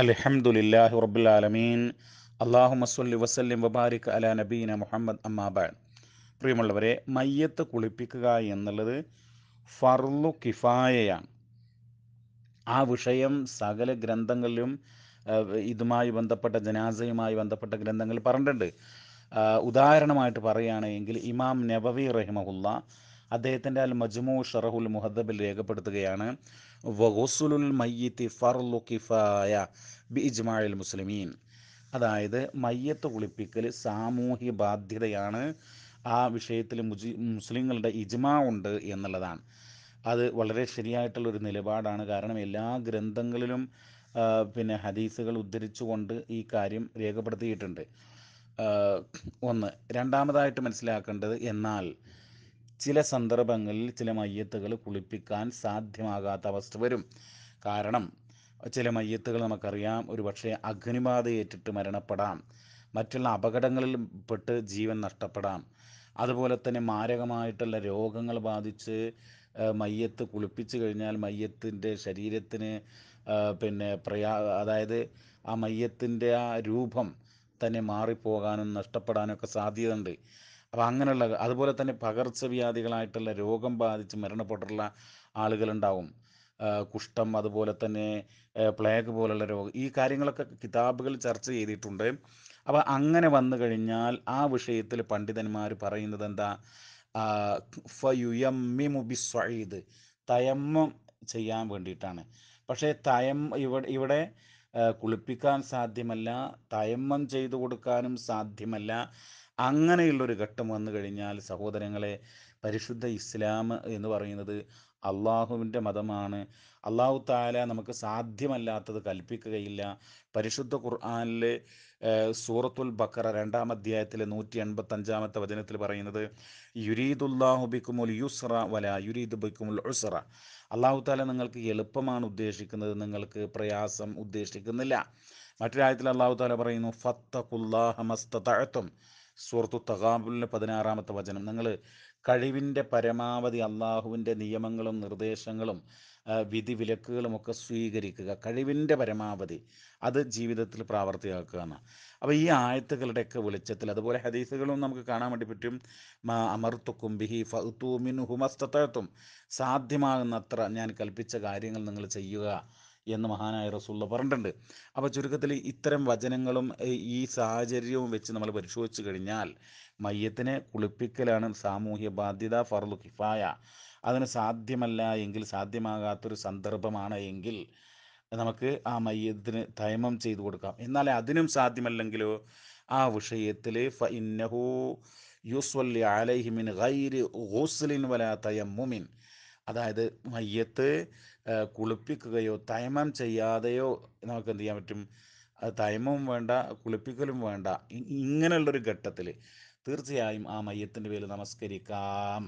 അലഹമുല്ലാഹി റബുലാലമീൻ അള്ളാഹുമസ്വല്ലി വസ്ല്ലം വബാരിക് അല നബീന മുഹമ്മദ് അമ്മാബാൻ പ്രിയമുള്ളവരെ മയ്യത്ത് കുളിപ്പിക്കുക എന്നുള്ളത് ഫർലു കിഫായയാണ് ആ വിഷയം സകല ഗ്രന്ഥങ്ങളിലും ഇതുമായി ബന്ധപ്പെട്ട ജനാസയുമായി ബന്ധപ്പെട്ട ഗ്രന്ഥങ്ങളിൽ പറഞ്ഞിട്ടുണ്ട് ഉദാഹരണമായിട്ട് പറയുകയാണെങ്കിൽ ഇമാം നബവി റഹിമഹുല്ല അദ്ദേഹത്തിൻ്റെ അൽ മജ്മു ഷറഹുൽ മുഹദ്ദബിൽ രേഖപ്പെടുത്തുകയാണ് വഹുസുലുൽ മയ്യത്തി ഫർലു കിഫായ ബി ഇജ്മാഴിൽ മുസ്ലിമീൻ അതായത് മയ്യത്ത് കുളിപ്പിക്കൽ സാമൂഹ്യ ബാധ്യതയാണ് ആ വിഷയത്തിൽ മുസ്ലിങ്ങളുടെ ഇജ്മാ ഉണ്ട് എന്നുള്ളതാണ് അത് വളരെ ശരിയായിട്ടുള്ളൊരു നിലപാടാണ് കാരണം എല്ലാ ഗ്രന്ഥങ്ങളിലും പിന്നെ ഹദീസുകൾ ഉദ്ധരിച്ചുകൊണ്ട് ഈ കാര്യം രേഖപ്പെടുത്തിയിട്ടുണ്ട് ഒന്ന് രണ്ടാമതായിട്ട് മനസ്സിലാക്കേണ്ടത് എന്നാൽ ചില സന്ദർഭങ്ങളിൽ ചില മയ്യത്തുകൾ കുളിപ്പിക്കാൻ സാധ്യമാകാത്ത അവസ്ഥ വരും കാരണം ചില മയ്യത്തുകൾ നമുക്കറിയാം ഒരു പക്ഷേ ഏറ്റിട്ട് മരണപ്പെടാം മറ്റുള്ള അപകടങ്ങളിൽ പെട്ട് ജീവൻ നഷ്ടപ്പെടാം അതുപോലെ തന്നെ മാരകമായിട്ടുള്ള രോഗങ്ങൾ ബാധിച്ച് മയ്യത്ത് കുളിപ്പിച്ചു കഴിഞ്ഞാൽ മയ്യത്തിൻ്റെ ശരീരത്തിന് പിന്നെ പ്രയാ അതായത് ആ മയ്യത്തിൻ്റെ ആ രൂപം തന്നെ മാറിപ്പോകാനും നഷ്ടപ്പെടാനൊക്കെ സാധ്യതയുണ്ട് അപ്പോൾ അങ്ങനെയുള്ള അതുപോലെ തന്നെ പകർച്ചവ്യാധികളായിട്ടുള്ള രോഗം ബാധിച്ച് മരണപ്പെട്ടുള്ള ആളുകളുണ്ടാവും കുഷ്ഠം അതുപോലെ തന്നെ പ്ലേഗ് പോലുള്ള രോഗം ഈ കാര്യങ്ങളൊക്കെ കിതാബുകൾ ചർച്ച ചെയ്തിട്ടുണ്ട് അപ്പോൾ അങ്ങനെ വന്നു കഴിഞ്ഞാൽ ആ വിഷയത്തിൽ പണ്ഡിതന്മാർ പറയുന്നത് എന്താ ഫയുയമ്മിമു ബിസ്വീദ് തയമ്മം ചെയ്യാൻ വേണ്ടിയിട്ടാണ് പക്ഷേ തയം ഇവിടെ ഇവിടെ കുളിപ്പിക്കാൻ സാധ്യമല്ല തയമ്മം ചെയ്തു കൊടുക്കാനും സാധ്യമല്ല അങ്ങനെയുള്ളൊരു ഘട്ടം വന്നു കഴിഞ്ഞാൽ സഹോദരങ്ങളെ പരിശുദ്ധ ഇസ്ലാം എന്ന് പറയുന്നത് അള്ളാഹുവിൻ്റെ മതമാണ് അള്ളാഹു താല നമുക്ക് സാധ്യമല്ലാത്തത് കൽപ്പിക്കുകയില്ല പരിശുദ്ധ ഖുർആാനിലെ സൂറത്തുൽ ബക്കറ രണ്ടാം അധ്യായത്തിലെ നൂറ്റി എൺപത്തഞ്ചാമത്തെ വചനത്തിൽ പറയുന്നത് യുരീദുല്ലാഹു ബിക്കുമുൽ യുസ്ര വല യുരീദ് ബിക്കുമുൽ ഉസ്ര അള്ളാഹു താല നിങ്ങൾക്ക് എളുപ്പമാണ് ഉദ്ദേശിക്കുന്നത് നിങ്ങൾക്ക് പ്രയാസം ഉദ്ദേശിക്കുന്നില്ല ആയത്തിൽ അള്ളാഹു താല പറയുന്നു ഫത്തഖുല്ലാഹ മസ്തഅത്തും സുഹൃത്തു തകാബുലിൻ്റെ പതിനാറാമത്തെ വചനം നിങ്ങൾ കഴിവിൻ്റെ പരമാവധി അള്ളാഹുവിൻ്റെ നിയമങ്ങളും നിർദ്ദേശങ്ങളും വിധി ഒക്കെ സ്വീകരിക്കുക കഴിവിൻ്റെ പരമാവധി അത് ജീവിതത്തിൽ പ്രാവർത്തികമാക്കുക എന്നാണ് അപ്പോൾ ഈ ആയത്തുകളുടെയൊക്കെ വെളിച്ചത്തിൽ അതുപോലെ ഹദീസുകളും നമുക്ക് കാണാൻ വേണ്ടി പറ്റും അമർത്തുക്കും ബിഹി ഫുമിൻ ഹുമസ്തത്വം സാധ്യമാകുന്നത്ര ഞാൻ കൽപ്പിച്ച കാര്യങ്ങൾ നിങ്ങൾ ചെയ്യുക എന്ന് മഹാനായ റസൂള്ള പറഞ്ഞിട്ടുണ്ട് അപ്പോൾ ചുരുക്കത്തിൽ ഇത്തരം വചനങ്ങളും ഈ സാഹചര്യവും വെച്ച് നമ്മൾ പരിശോധിച്ച് കഴിഞ്ഞാൽ മയ്യത്തിനെ കുളിപ്പിക്കലാണ് സാമൂഹ്യ ബാധ്യത ഫർലു കിഫായ അതിന് സാധ്യമല്ല എങ്കിൽ സാധ്യമാകാത്തൊരു സന്ദർഭമാണ് എങ്കിൽ നമുക്ക് ആ മയ്യത്തിന് തൈമം ചെയ്തു കൊടുക്കാം എന്നാൽ അതിനും സാധ്യമല്ലെങ്കിലോ ആ വിഷയത്തിൽ ഫ ഇന്നഹു അലൈഹി മിൻ ഗൈരി ഗുസ്ലിൻ വല തയമ്മുമിൻ അതായത് മയ്യത്ത് കുളിപ്പിക്കുകയോ തയമം ചെയ്യാതെയോ നമുക്ക് എന്ത് ചെയ്യാൻ പറ്റും അത് തയമവും വേണ്ട കുളിപ്പിക്കലും വേണ്ട ഇങ്ങനെയുള്ളൊരു ഘട്ടത്തിൽ തീർച്ചയായും ആ മയ്യത്തിൻ്റെ പേര് നമസ്കരിക്കാം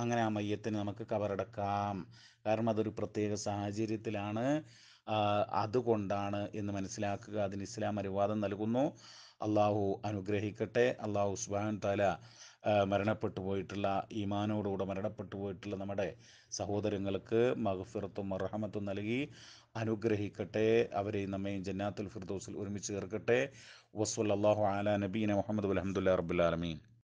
അങ്ങനെ ആ മയ്യത്തിന് നമുക്ക് കവറടക്കാം കാരണം അതൊരു പ്രത്യേക സാഹചര്യത്തിലാണ് അതുകൊണ്ടാണ് എന്ന് മനസ്സിലാക്കുക അതിന് ഇസ്ലാം അനുവാദം നൽകുന്നു അള്ളാഹു അനുഗ്രഹിക്കട്ടെ അള്ളാഹു സുബാൻ തല മരണപ്പെട്ടു പോയിട്ടുള്ള ഈമാനോടുകൂടെ മരണപ്പെട്ടു പോയിട്ടുള്ള നമ്മുടെ സഹോദരങ്ങൾക്ക് മഹഫിറത്തും മറഹമത്തും നൽകി അനുഗ്രഹിക്കട്ടെ അവരെ നമ്മയും ജന്നാത്തുൽ ഫിർദോസിൽ ഒരുമിച്ച് ചേർക്കട്ടെ വസ്വല്ലാഹു ആല നബീന മുഹമ്മദ് അലഹമുല്ലാ റബുലാലമീൻ